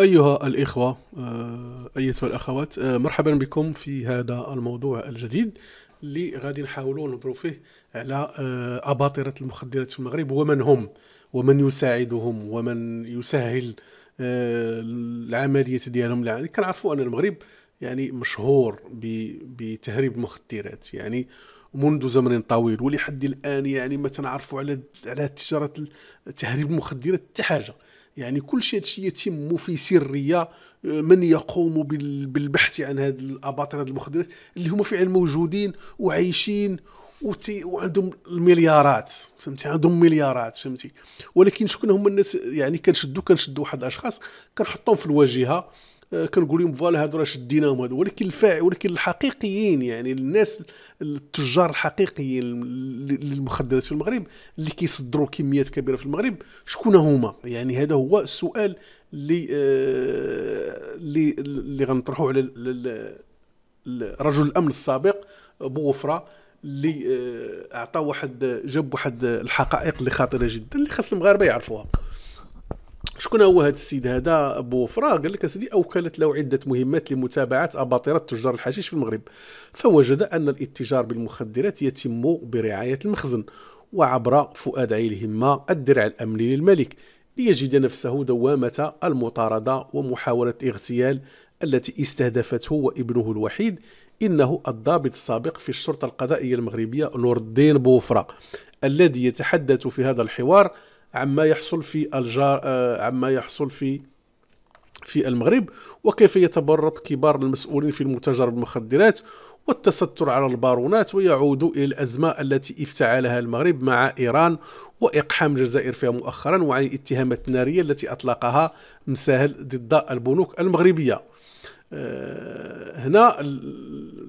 أيها الإخوة آه، أيتها الأخوات آه، مرحبا بكم في هذا الموضوع الجديد اللي غادي نحاولوا نهضروا فيه على آه، أباطرة المخدرات في المغرب ومن هم ومن يساعدهم ومن يسهل العملية ديالهم يعني كنعرفوا أن المغرب يعني مشهور بتهريب المخدرات يعني منذ زمن طويل ولحد الان يعني ما تنعرفوا على على تجاره تهريب المخدرات حتى حاجه يعني كل شيء هادشي يتم في سريه آه، من يقوم بالبحث عن هاد الاباطره المخدرات اللي هما فعلا موجودين وعايشين وتي وعندهم المليارات فهمتي عندهم مليارات فهمتي ولكن شكون هما الناس يعني كنشدو كنشدو واحد الاشخاص كنحطهم في الواجهه آه، كنقول لهم فوالا هادو راه شديناهم هادو ولكن الفاع ولكن الحقيقيين يعني الناس التجار الحقيقيين للمخدرات في المغرب اللي كيصدروا كميات كبيره في المغرب شكون هما يعني هذا هو السؤال اللي آه، اللي اللي غنطرحوه على رجل الامن السابق بوفره اللي آه، اعطى واحد جاب واحد الحقائق اللي خطيره جدا اللي خاص المغاربه يعرفوها شكون هو هذا السيد هذا بوفرا قال لك اسيدي اوكلت له عده مهمات لمتابعه اباطره تجار الحشيش في المغرب فوجد ان الاتجار بالمخدرات يتم برعايه المخزن وعبر فؤاد عيلهمة الدرع الأمني للملك ليجد نفسه دوامة المطاردة ومحاولة الاغتيال التي استهدفته وابنه الوحيد إنه الضابط السابق في الشرطة القضائية المغربية نور الدين بوفرة الذي يتحدث في هذا الحوار عما يحصل في الجار آه، عما يحصل في في المغرب وكيف يتبرط كبار المسؤولين في المتجر بالمخدرات والتستر على البارونات ويعود إلى الأزمة التي افتعلها المغرب مع إيران وإقحام الجزائر فيها مؤخرا وعن الاتهامات النارية التي أطلقها مساهل ضد البنوك المغربية آه، هنا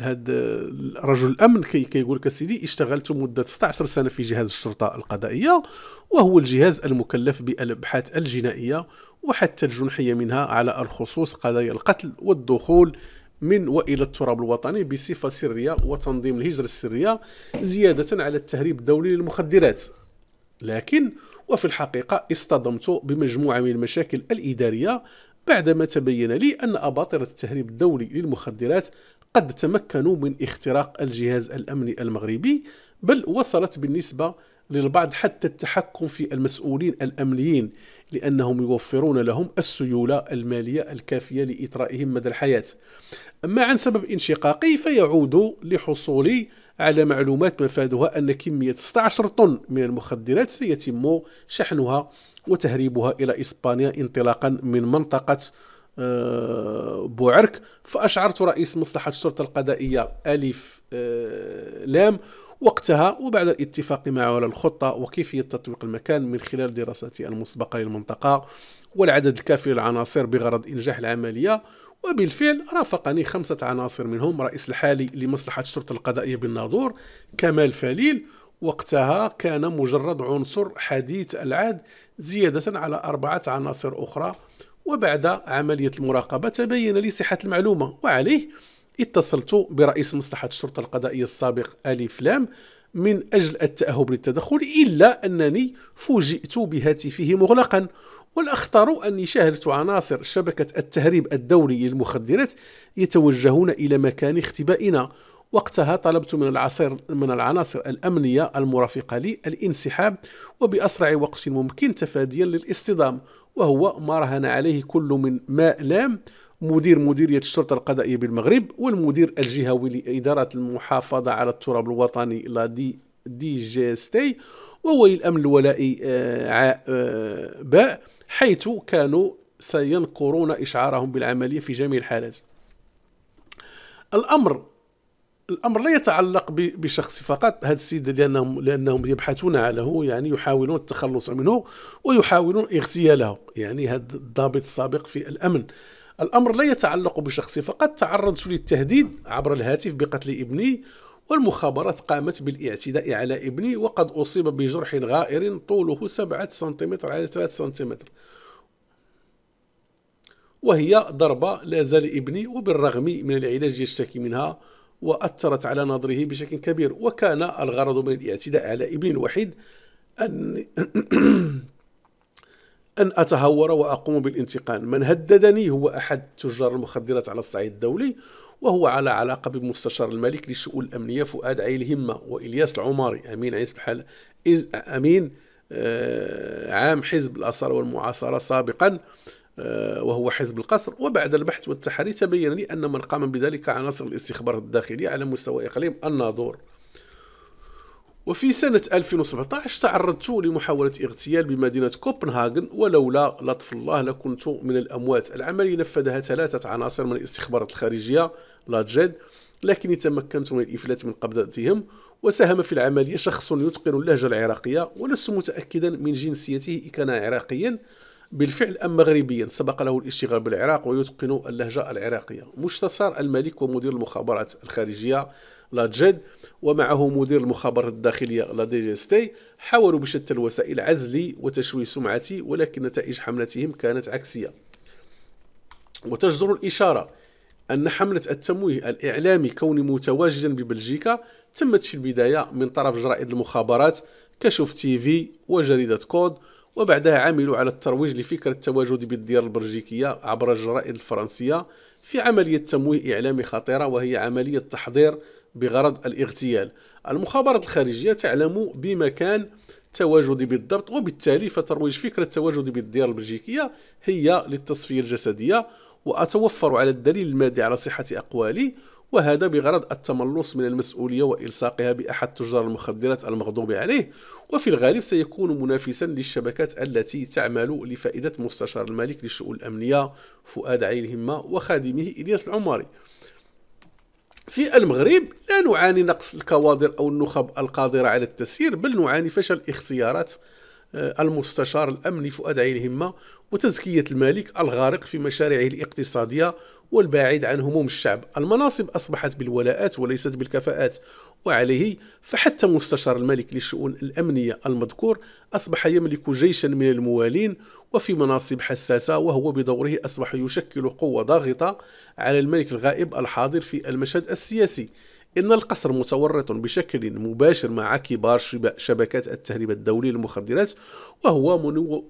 هذا رجل الامن كي كيقول لك سيدي اشتغلت مده 16 سنه في جهاز الشرطه القضائيه وهو الجهاز المكلف بالابحاث الجنائيه وحتى الجنحيه منها على الخصوص قضايا القتل والدخول من والى التراب الوطني بصفه سريه وتنظيم الهجره السريه زياده على التهريب الدولي للمخدرات لكن وفي الحقيقه اصطدمت بمجموعه من المشاكل الاداريه بعدما تبين لي أن أباطرة التهريب الدولي للمخدرات قد تمكنوا من اختراق الجهاز الأمني المغربي بل وصلت بالنسبة للبعض حتى التحكم في المسؤولين الأمنيين لأنهم يوفرون لهم السيولة المالية الكافية لإطرائهم مدى الحياة أما عن سبب انشقاقي فيعود لحصولي على معلومات مفادها أن كمية 16 طن من المخدرات سيتم شحنها وتهريبها إلى إسبانيا انطلاقا من منطقة أه، بوعرك فأشعرت رئيس مصلحة الشرطة القضائية الف أه، لام وقتها وبعد الاتفاق معه على الخطة وكيفية تطبيق المكان من خلال دراساتي المسبقة للمنطقة والعدد الكافي للعناصر بغرض إنجاح العملية وبالفعل رافقني خمسة عناصر منهم رئيس الحالي لمصلحة الشرطة القضائية بالناظور كمال فليل وقتها كان مجرد عنصر حديث العهد زيادة على أربعة عناصر أخرى وبعد عملية المراقبة تبين لي صحة المعلومة وعليه اتصلت برئيس مصلحة الشرطة القضائية السابق ألي فلام من أجل التأهب للتدخل إلا أنني فوجئت بهاتفه مغلقا والأخطر أني شاهدت عناصر شبكة التهريب الدولي للمخدرات يتوجهون إلى مكان اختبائنا وقتها طلبت من العصير من العناصر الأمنية المرافقة لي الانسحاب وبأسرع وقت ممكن تفاديا للاصطدام وهو ما رهن عليه كل من ماء لام مدير مديرية الشرطة القضائية بالمغرب والمدير الجهوي لإدارة المحافظة على التراب الوطني لا دي دي جي اس ووي الأمن الولائي آه، آه، باء حيث كانوا سينقرون إشعارهم بالعملية في جميع الحالات الأمر الامر لا يتعلق بشخص فقط هذا السيد لانهم لانهم يبحثون عنه يعني يحاولون التخلص منه ويحاولون اغتياله يعني هذا الضابط السابق في الامن الامر لا يتعلق بشخص فقط تعرضت للتهديد عبر الهاتف بقتل ابني والمخابرات قامت بالاعتداء على ابني وقد اصيب بجرح غائر طوله 7 سنتيمتر على 3 سنتيمتر وهي ضربه لا زال ابني وبالرغم من العلاج يشتكي منها وأثرت على نظره بشكل كبير وكان الغرض من الاعتداء على ابن الوحيد أن أن أتهور وأقوم بالانتقام من هددني هو أحد تجار المخدرات على الصعيد الدولي وهو على علاقة بمستشار الملك للشؤون الأمنية فؤاد عيل همة وإلياس العماري أمين عيس بحال أمين آه، عام حزب الأثار والمعاصرة سابقا آه، وهو حزب القصر وبعد البحث والتحري تبين لي أن من قام بذلك عناصر الاستخبارات الداخلية على مستوى إقليم الناظور وفي سنة 2017 تعرضت لمحاولة اغتيال بمدينة كوبنهاغن ولولا لطف الله لكنت من الأموات العملية نفذها ثلاثة عناصر من الاستخبارات الخارجية لاجد لكني تمكنت من الإفلات من قبضتهم وساهم في العملية شخص يتقن اللهجة العراقية ولست متأكدا من جنسيته إن كان عراقيا بالفعل أم مغربيا سبق له الاشتغال بالعراق ويتقن اللهجة العراقية مشتصر الملك ومدير المخابرات الخارجية لاجد ومعه مدير المخابرات الداخلية لا دي جي حاولوا بشتى الوسائل عزلي وتشويه سمعتي ولكن نتائج حملتهم كانت عكسية وتجدر الإشارة أن حملة التمويه الإعلامي كوني متواجدا ببلجيكا تمت في البداية من طرف جرائد المخابرات كشوف تي في وجريدة كود وبعدها عملوا على الترويج لفكرة التواجد بالديار البلجيكية عبر الجرائد الفرنسية في عملية تمويه إعلامي خطيرة وهي عملية تحضير بغرض الاغتيال المخابرات الخارجية تعلم بمكان تواجدي بالضبط وبالتالي فترويج فكرة التواجد بالديار البلجيكية هي للتصفية الجسدية وأتوفر على الدليل المادي على صحة أقوالي وهذا بغرض التملص من المسؤولية وإلصاقها بأحد تجار المخدرات المغضوب عليه وفي الغالب سيكون منافسا للشبكات التي تعمل لفائدة مستشار الملك للشؤون الأمنية فؤاد عين همة وخادمه إلياس العماري في المغرب لا نعاني نقص الكوادر أو النخب القادرة على التسيير بل نعاني فشل اختيارات آه، المستشار الأمني فؤاد عين همة وتزكية الملك الغارق في مشاريعه الاقتصادية والبعيد عن هموم الشعب المناصب أصبحت بالولاءات وليست بالكفاءات وعليه فحتى مستشار الملك لشؤون الأمنية المذكور أصبح يملك جيشا من الموالين وفي مناصب حساسة وهو بدوره أصبح يشكل قوة ضاغطة على الملك الغائب الحاضر في المشهد السياسي إن القصر متورط بشكل مباشر مع كبار شبكات التهريب الدولي للمخدرات وهو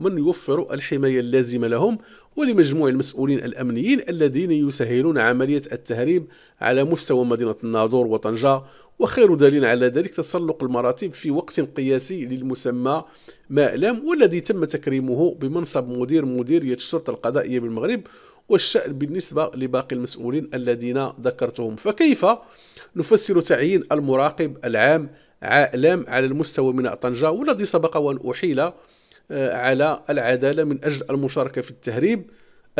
من يوفر الحماية اللازمة لهم ولمجموع المسؤولين الأمنيين الذين يسهلون عملية التهريب على مستوى مدينة الناظور وطنجة وخير دليل على ذلك تسلق المراتب في وقت قياسي للمسمى مألم والذي تم تكريمه بمنصب مدير مديرية الشرطة القضائية بالمغرب والشأن بالنسبة لباقي المسؤولين الذين ذكرتهم فكيف نفسر تعيين المراقب العام عالم على المستوى من طنجة والذي سبق وأن أحيل آه، على العدالة من أجل المشاركة في التهريب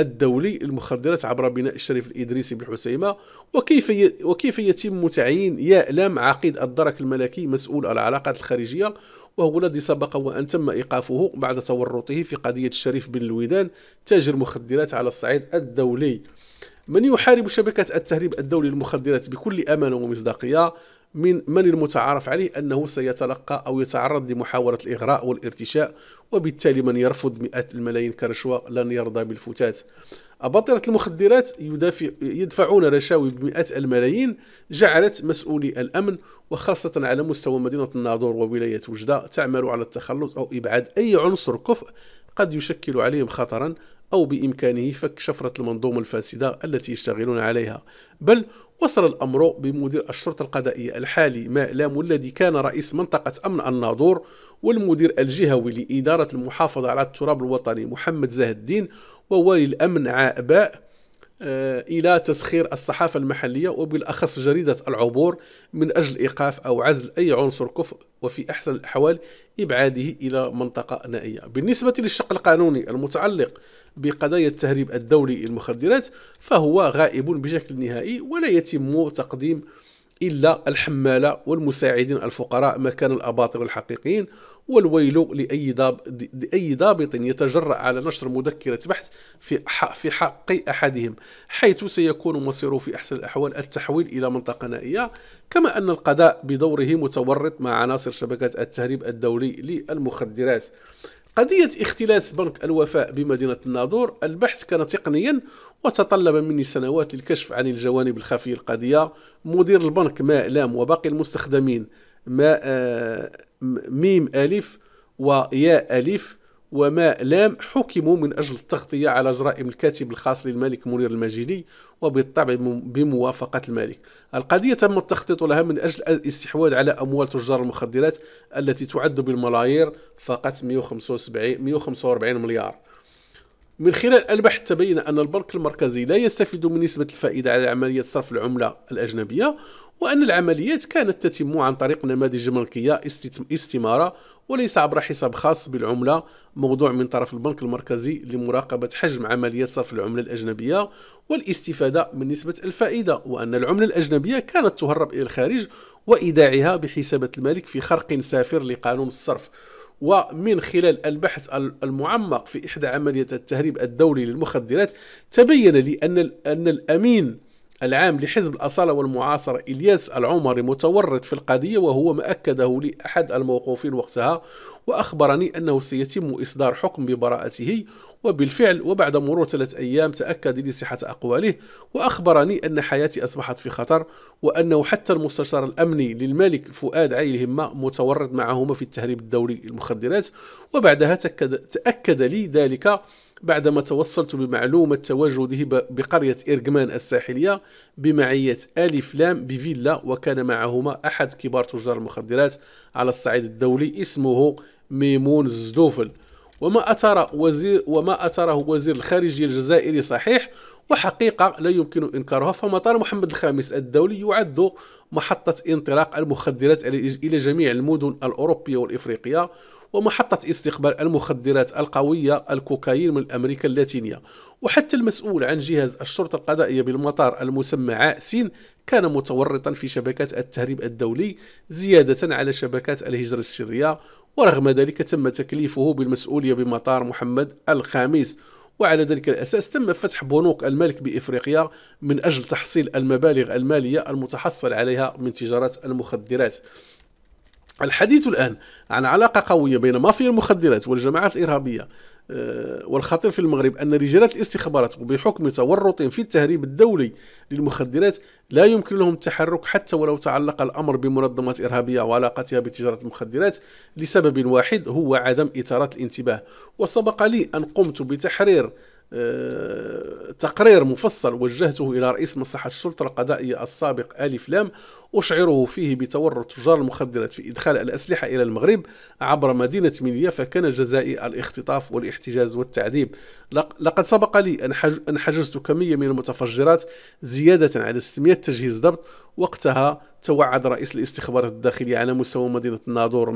الدولي للمخدرات عبر بناء الشريف الإدريسي بالحسيمة وكيف وكيف يتم تعيين يألام عقيد الدرك الملكي مسؤول العلاقات الخارجية وهو الذي سبق وأن تم إيقافه بعد تورطه في قضية الشريف بن الويدان تاجر مخدرات على الصعيد الدولي من يحارب شبكة التهريب الدولي للمخدرات بكل أمانة ومصداقية من من المتعارف عليه أنه سيتلقى أو يتعرض لمحاولة الإغراء والارتشاء وبالتالي من يرفض مئات الملايين كرشوة لن يرضى بالفتات أباطرة المخدرات يدافع يدفعون رشاوي بمئات الملايين جعلت مسؤولي الأمن وخاصة على مستوى مدينة الناظور وولاية وجدة تعمل على التخلص أو إبعاد أي عنصر كفء قد يشكل عليهم خطرا أو بإمكانه فك شفرة المنظومة الفاسدة التي يشتغلون عليها بل وصل الأمر بمدير الشرطة القضائية الحالي مألام الذي كان رئيس منطقة أمن الناظور والمدير الجهوي لإدارة المحافظة على التراب الوطني محمد زاهد الدين ووالي الأمن عاباء آه، إلى تسخير الصحافة المحلية وبالأخص جريدة العبور من أجل إيقاف أو عزل أي عنصر كفر وفي أحسن الأحوال إبعاده إلى منطقة نائية بالنسبة للشق القانوني المتعلق بقضايا التهريب الدولي للمخدرات فهو غائب بشكل نهائي ولا يتم تقديم إلا الحمالة والمساعدين الفقراء مكان الأباطرة الحقيقيين والويل لأي ضابط لأي ضابط يتجرأ على نشر مذكرة بحث في في حق أحدهم حيث سيكون مصيره في أحسن الأحوال التحويل إلى منطقة نائية كما أن القضاء بدوره متورط مع عناصر شبكة التهريب الدولي للمخدرات قضية اختلاس بنك الوفاء بمدينة الناظور البحث كان تقنيا وتطلب مني سنوات للكشف عن الجوانب الخفية القضية مدير البنك ما لام وباقي المستخدمين ما آه، ميم ألف ويا ألف وما لام حكموا من أجل التغطية على جرائم الكاتب الخاص للملك منير المجيدي وبالطبع بموافقة الملك القضية تم التخطيط لها من أجل الاستحواذ على أموال تجار المخدرات التي تعد بالملايير فقط 175 145 مليار من خلال البحث تبين أن البنك المركزي لا يستفيد من نسبة الفائدة على عملية صرف العملة الأجنبية وأن العمليات كانت تتم عن طريق نماذج ملكية استثمارة وليس عبر حساب خاص بالعملة موضوع من طرف البنك المركزي لمراقبة حجم عمليات صرف العملة الأجنبية والاستفادة من نسبة الفائدة وأن العملة الأجنبية كانت تهرب إلى الخارج وإيداعها بحسابات المالك في خرق سافر لقانون الصرف ومن خلال البحث المعمق في إحدى عمليات التهريب الدولي للمخدرات تبين لي أن, أن الأمين العام لحزب الأصالة والمعاصرة إلياس العمري متورط في القضية وهو ما أكده لأحد الموقوفين وقتها وأخبرني أنه سيتم إصدار حكم ببراءته وبالفعل وبعد مرور ثلاثة أيام تأكد لي صحة أقواله وأخبرني أن حياتي أصبحت في خطر وأنه حتى المستشار الأمني للملك فؤاد عيل همة متورط معهما في التهريب الدولي للمخدرات وبعدها تأكد, تأكد لي ذلك بعدما توصلت بمعلومة تواجده بقرية إرجمان الساحلية بمعية ألف لام بفيلا وكان معهما أحد كبار تجار المخدرات على الصعيد الدولي اسمه ميمون زدوفل وما أثر وزير وما أثره وزير الخارجية الجزائري صحيح وحقيقة لا يمكن إنكارها فمطار محمد الخامس الدولي يعد محطة انطلاق المخدرات إلى جميع المدن الأوروبية والإفريقية ومحطة استقبال المخدرات القوية الكوكايين من أمريكا اللاتينية وحتى المسؤول عن جهاز الشرطة القضائية بالمطار المسمى عاسين كان متورطا في شبكات التهريب الدولي زيادة على شبكات الهجرة السرية ورغم ذلك تم تكليفه بالمسؤولية بمطار محمد الخامس وعلى ذلك الأساس تم فتح بنوك الملك بإفريقيا من أجل تحصيل المبالغ المالية المتحصل عليها من تجارة المخدرات الحديث الآن عن علاقة قوية بين مافيا المخدرات والجماعات الإرهابية آه، والخطير في المغرب أن رجالات الاستخبارات بحكم تورطهم في التهريب الدولي للمخدرات لا يمكن لهم التحرك حتى ولو تعلق الأمر بمنظمات إرهابية وعلاقتها بتجارة المخدرات لسبب واحد هو عدم إثارة الانتباه وسبق لي أن قمت بتحرير آه، تقرير مفصل وجهته إلى رئيس مصلحة الشرطة القضائية السابق ألف لام أشعره فيه بتورط تجار المخدرات في إدخال الأسلحة إلى المغرب عبر مدينة مينيا فكان جزائي الاختطاف والاحتجاز والتعذيب لقد سبق لي أن حجزت كمية من المتفجرات زيادة على 600 تجهيز ضبط وقتها توعد رئيس الاستخبارات الداخلية على مستوى مدينة الناظور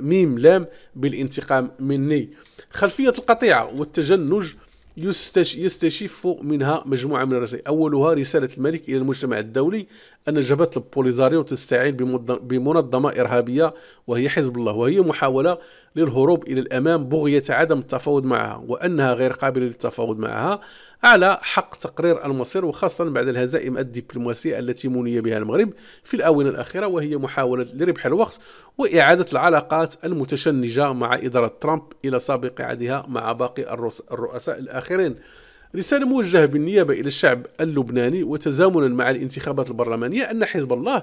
ميم لام بالانتقام مني خلفية القطيعة والتجنج يستشف منها مجموعة من الرسائل أولها رسالة الملك إلى المجتمع الدولي أن جبهة البوليزاريو تستعين بمنظمة إرهابية وهي حزب الله وهي محاولة للهروب إلى الأمام بغية عدم التفاوض معها وأنها غير قابلة للتفاوض معها على حق تقرير المصير وخاصة بعد الهزائم الدبلوماسية التي مني بها المغرب في الآونة الأخيرة وهي محاولة لربح الوقت وإعادة العلاقات المتشنجة مع إدارة ترامب إلى سابق عهدها مع باقي الرؤساء الآخرين رسالة موجهة بالنيابة إلى الشعب اللبناني وتزامنا مع الانتخابات البرلمانية أن حزب الله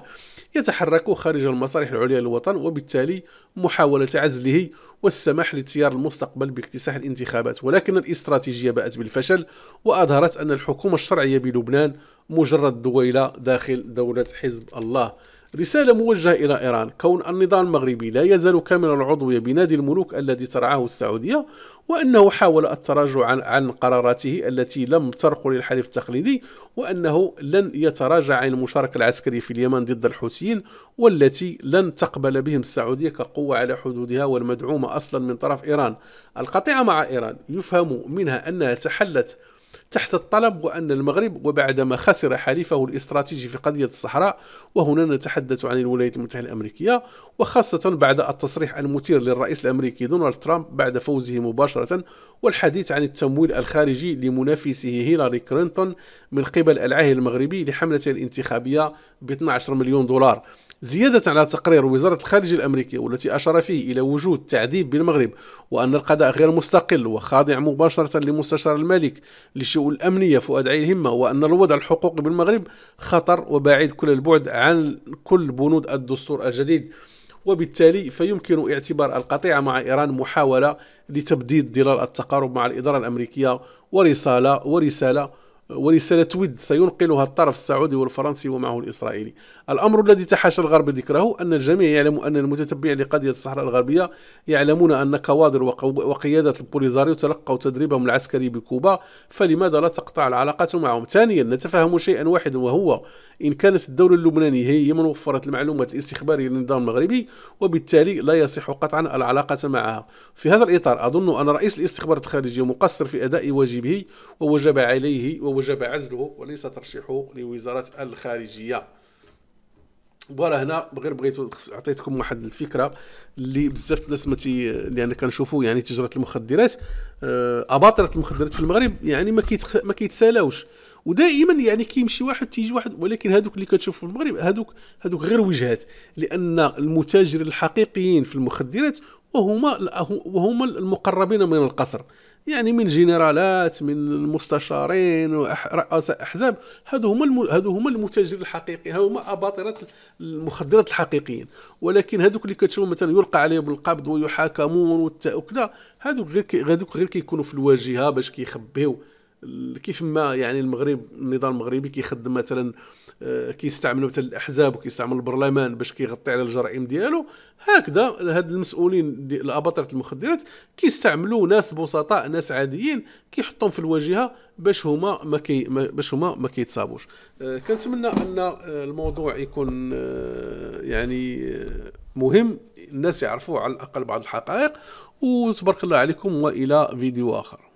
يتحرك خارج المصالح العليا للوطن وبالتالي محاولة عزله والسماح لتيار المستقبل باكتساح الانتخابات ولكن الاستراتيجية باءت بالفشل وأظهرت أن الحكومة الشرعية بلبنان مجرد دويلة داخل دولة حزب الله رسالة موجهة إلى إيران كون النظام المغربي لا يزال كامل العضوية بنادي الملوك الذي ترعاه السعودية وأنه حاول التراجع عن, عن قراراته التي لم ترق للحليف التقليدي وأنه لن يتراجع عن المشاركة العسكرية في اليمن ضد الحوثيين والتي لن تقبل بهم السعودية كقوة على حدودها والمدعومة أصلا من طرف إيران القطيعة مع إيران يفهم منها أنها تحلت تحت الطلب وأن المغرب وبعدما خسر حليفه الاستراتيجي في قضية الصحراء وهنا نتحدث عن الولايات المتحدة الأمريكية وخاصة بعد التصريح المثير للرئيس الأمريكي دونالد ترامب بعد فوزه مباشرة والحديث عن التمويل الخارجي لمنافسه هيلاري كلينتون من قبل العاهل المغربي لحملته الانتخابية ب 12 مليون دولار زيادة على تقرير وزارة الخارجية الأمريكية والتي أشار فيه إلى وجود تعذيب بالمغرب وأن القضاء غير مستقل وخاضع مباشرة لمستشار الملك للشؤون الأمنية فؤاد عين همة وأن الوضع الحقوقي بالمغرب خطر وبعيد كل البعد عن كل بنود الدستور الجديد وبالتالي فيمكن اعتبار القطيعة مع إيران محاولة لتبديد ظلال التقارب مع الإدارة الأمريكية ورسالة ورسالة ورسالة ود سينقلها الطرف السعودي والفرنسي ومعه الإسرائيلي الأمر الذي تحاشى الغرب ذكره أن الجميع يعلم أن المتتبع لقضية الصحراء الغربية يعلمون أن كوادر وقيادة البوليزاريو تلقوا تدريبهم العسكري بكوبا فلماذا لا تقطع العلاقات معهم ثانيا نتفهم شيئا واحدا وهو إن كانت الدولة اللبنانية هي من وفرت المعلومات الاستخبارية للنظام المغربي وبالتالي لا يصح قطعا العلاقة معها في هذا الإطار أظن أن رئيس الاستخبارات الخارجية مقصر في أداء واجبه ووجب عليه ووجب عزله وليس ترشيحه لوزارة الخارجية فوالا هنا غير بغيت عطيتكم واحد الفكره اللي بزاف الناس ما تي لان كنشوفوا يعني تجاره المخدرات آه، اباطره المخدرات في المغرب يعني ما كيتخ... ما كيتسالاوش ودائما يعني كيمشي واحد تيجي واحد ولكن هذوك اللي كتشوفوا في المغرب هذوك هذوك غير وجهات لان المتاجر الحقيقيين في المخدرات وهما وهما المقربين من القصر يعني من جنرالات من مستشارين رؤساء احزاب هادو هما هذو هما المتاجرين الحقيقيين هما اباطره المخدرات الحقيقيين ولكن هادوك اللي كتشوفهم مثلا يلقى عليهم بالقبض ويحاكمون وكذا هادوك غير هادوك غير كيكونوا في الواجهه باش كيخبيو كي كيف ما يعني المغرب النظام المغربي كيخدم مثلا آه، كيستعمل مثلا الاحزاب وكيستعمل البرلمان باش كيغطي على الجرائم ديالو هكذا هاد المسؤولين الاباطره المخدرات كيستعملوا ناس بسطاء ناس عاديين كيحطهم في الواجهه باش هما ما كي باش هما ما كيتصابوش آه، كنتمنى ان آه، الموضوع يكون يعني مهم الناس يعرفوا على الاقل بعض الحقائق وتبارك الله عليكم والى فيديو اخر